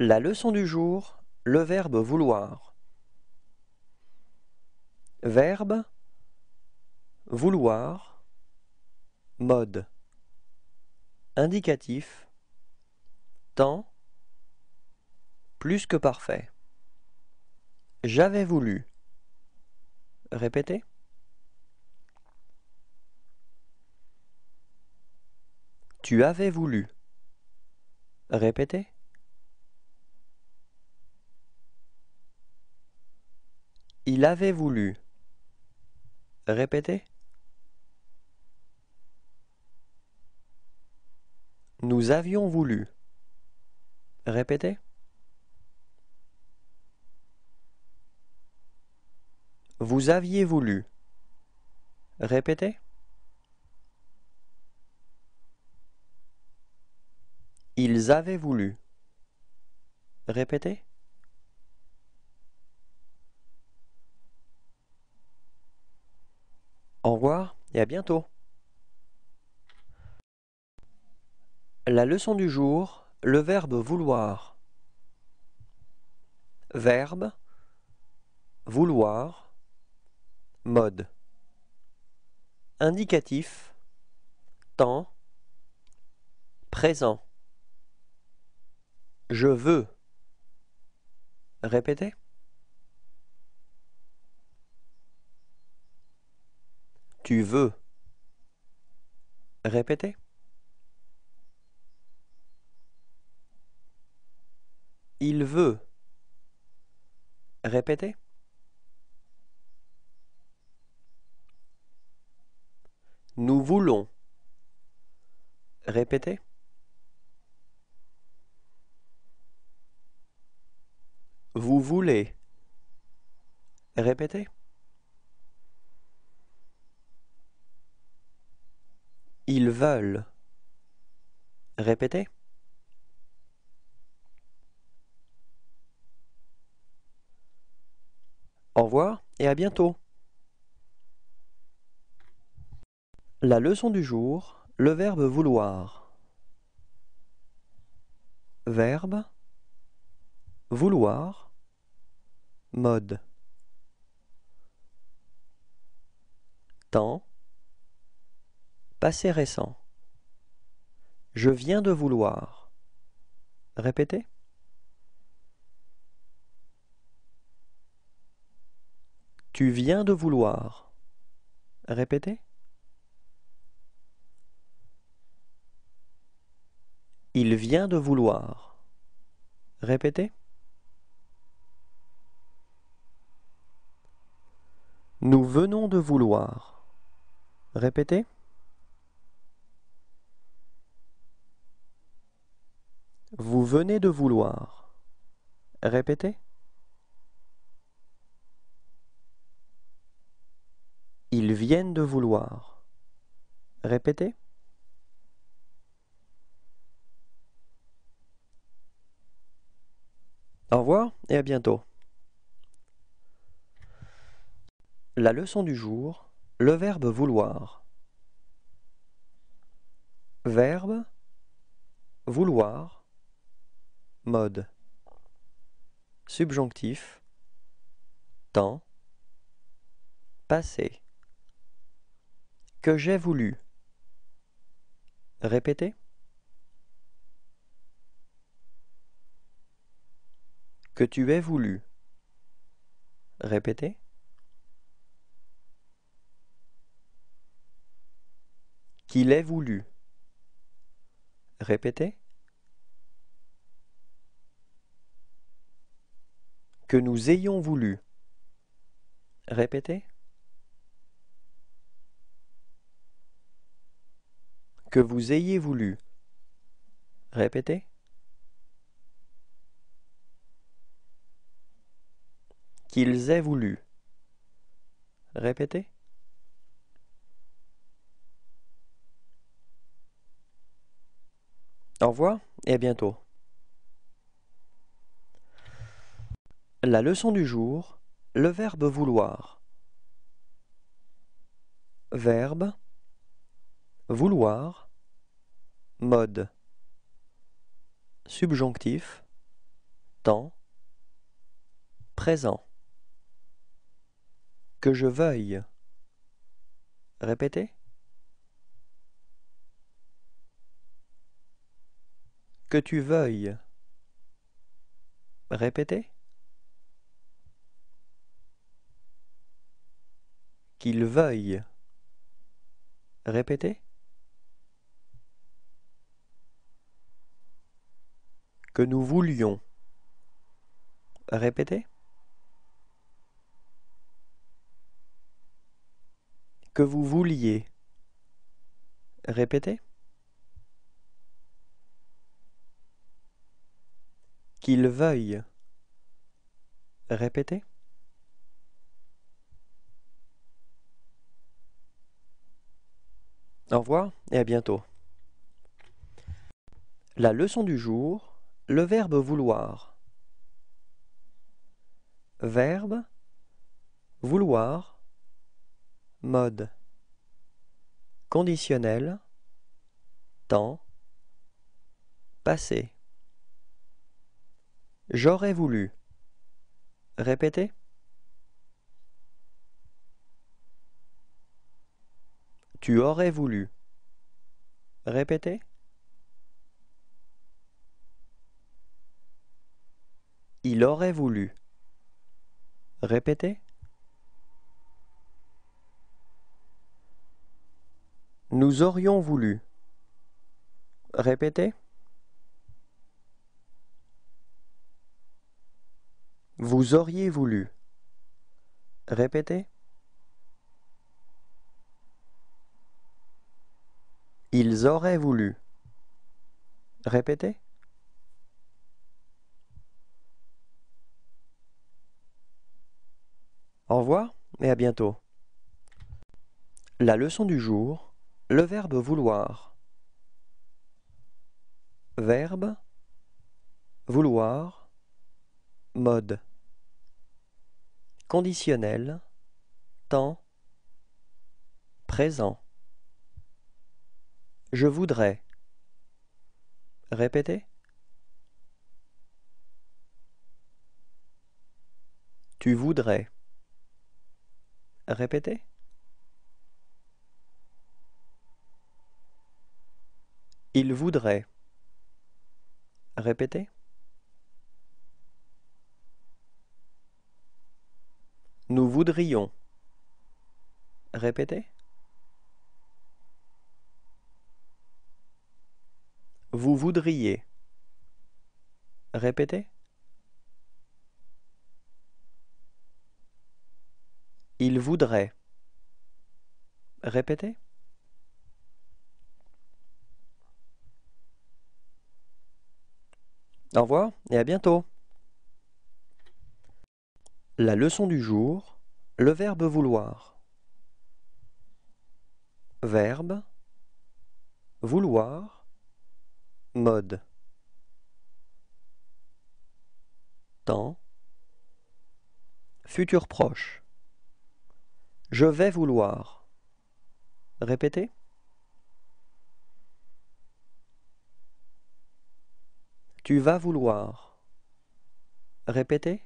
La leçon du jour, le verbe vouloir. Verbe vouloir mode indicatif temps plus que parfait. J'avais voulu. Répétez. Tu avais voulu. Répétez. Il avait voulu. Répétez. Nous avions voulu. Répétez. Vous aviez voulu. Répétez. Ils avaient voulu. Répétez. Au revoir et à bientôt. La leçon du jour, le verbe vouloir. Verbe vouloir mode indicatif temps présent je veux répétez Tu veux. répéter Il veut. répéter Nous voulons. répéter Vous voulez. répéter Ils veulent. Répétez. Au revoir et à bientôt. La leçon du jour, le verbe vouloir. Verbe vouloir mode temps Passé récent. Je viens de vouloir. Répétez. Tu viens de vouloir. Répétez. Il vient de vouloir. Répétez. Nous venons de vouloir. Répétez. Vous venez de vouloir. Répétez. Ils viennent de vouloir. Répétez. Au revoir et à bientôt. La leçon du jour, le verbe vouloir. Verbe vouloir mode subjonctif temps passé que j'ai voulu répéter, que tu aies voulu répéter, qu'il ait voulu répéter. que nous ayons voulu. Répétez. Que vous ayez voulu. Répétez. Qu'ils aient voulu. Répétez. Au revoir et à bientôt. La leçon du jour, le verbe vouloir. Verbe vouloir mode subjonctif temps présent que je veuille répétez que tu veuilles répétez qu'il veuille. Répétez. Que nous voulions. Répétez. Que vous vouliez. Répétez. Qu'il veuille. Répétez. Au revoir et à bientôt. La leçon du jour, le verbe vouloir. Verbe vouloir mode conditionnel temps passé J'aurais voulu. Répéter. Tu aurais voulu. Répétez. Il aurait voulu. Répétez. Nous aurions voulu. Répétez. Vous auriez voulu. Répétez. Ils auraient voulu. Répétez. Au revoir et à bientôt. La leçon du jour, le verbe vouloir. Verbe, vouloir, mode. Conditionnel, temps, présent. Je voudrais. Répétez. Tu voudrais. Répétez. Il voudrait. Répétez. Nous voudrions. Répétez. Vous voudriez. Répétez. Il voudrait. Répétez. Au revoir et à bientôt. La leçon du jour, le verbe vouloir. Verbe vouloir mode temps futur proche je vais vouloir RÉPÉTER tu vas vouloir RÉPÉTER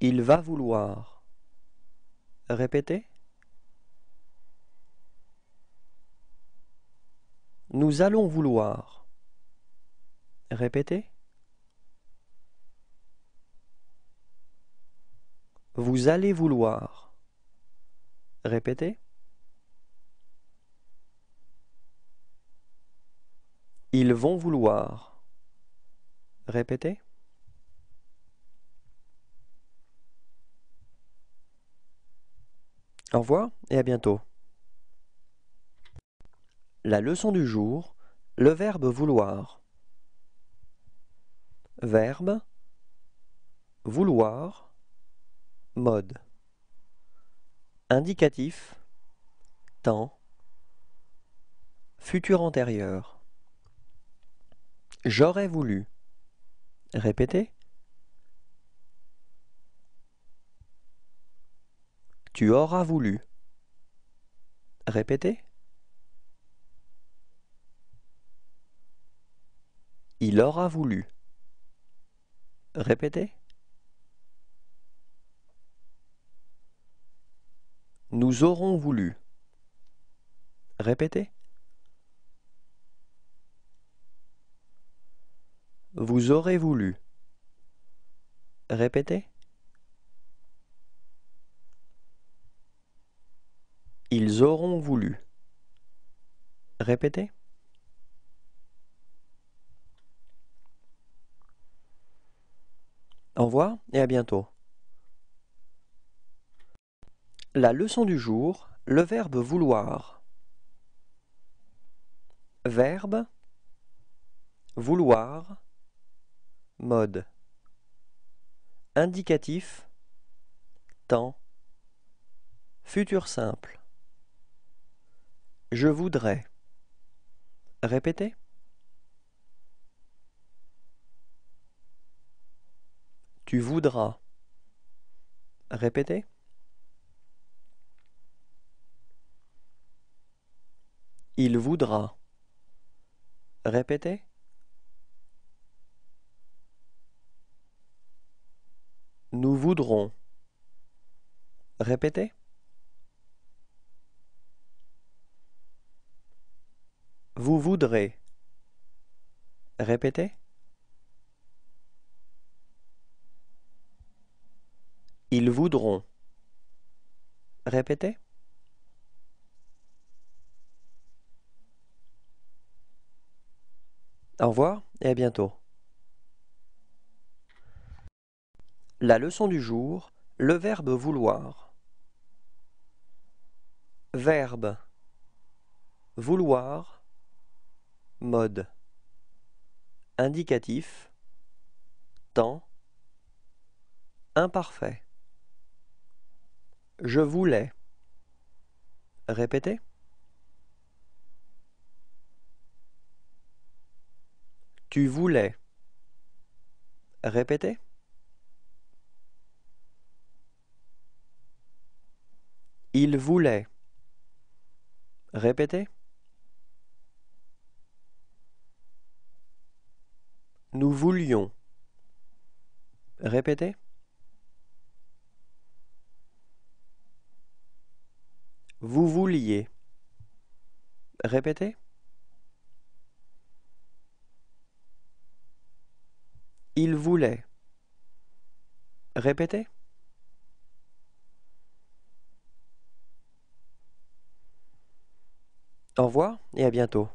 il va vouloir RÉPÉTER Nous allons vouloir. Répétez. Vous allez vouloir. Répétez. Ils vont vouloir. Répétez. Au revoir et à bientôt. La leçon du jour, le verbe vouloir. Verbe vouloir mode indicatif temps futur antérieur J'aurais voulu répétez Tu auras voulu répétez Il aura voulu. Répétez. Nous aurons voulu. Répétez. Vous aurez voulu. Répétez. Ils auront voulu. Répétez. Au revoir et à bientôt. La leçon du jour, le verbe vouloir. Verbe vouloir mode indicatif temps futur simple je voudrais répétez Tu voudras. Répétez. Il voudra. Répétez. Nous voudrons. Répétez. Vous voudrez. Répétez. Ils voudront. Répétez. Au revoir et à bientôt. La leçon du jour, le verbe vouloir. Verbe vouloir mode indicatif temps imparfait je voulais… Répéter. Tu voulais… Répéter. Il voulait… Répéter. Nous voulions. Répéter. Vous vouliez. Répétez. Il voulait. Répétez. Au revoir et à bientôt.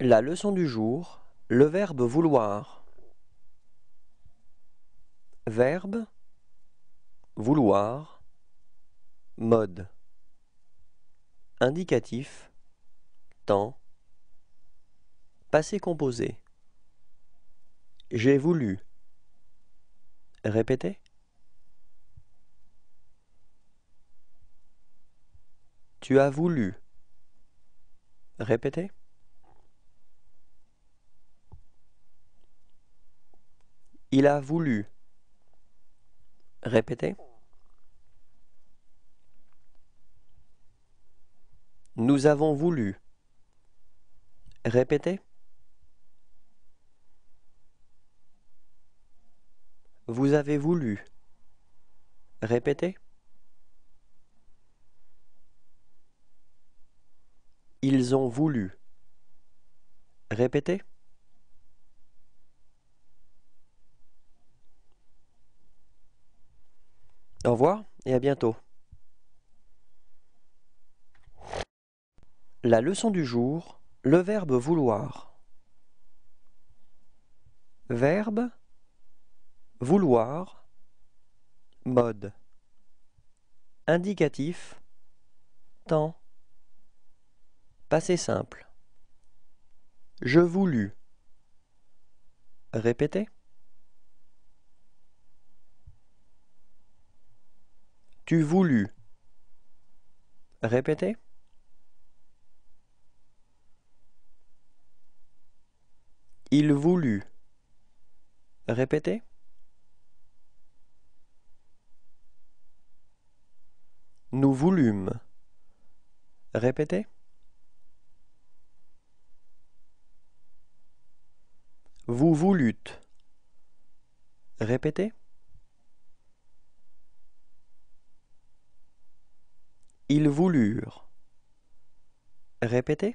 La leçon du jour, le verbe vouloir. Verbe vouloir Mode Indicatif Temps Passé composé J'ai voulu Répétez Tu as voulu Répétez Il a voulu Répétez Nous avons voulu. Répétez. Vous avez voulu. Répétez. Ils ont voulu. Répétez. Au revoir et à bientôt. La leçon du jour, le verbe vouloir. Verbe vouloir mode indicatif temps passé simple je voulus répétez tu voulus répétez Il voulut. Répétez. Nous voulûmes. Répétez. Vous voulûtes. Répétez. Ils voulurent. Répétez.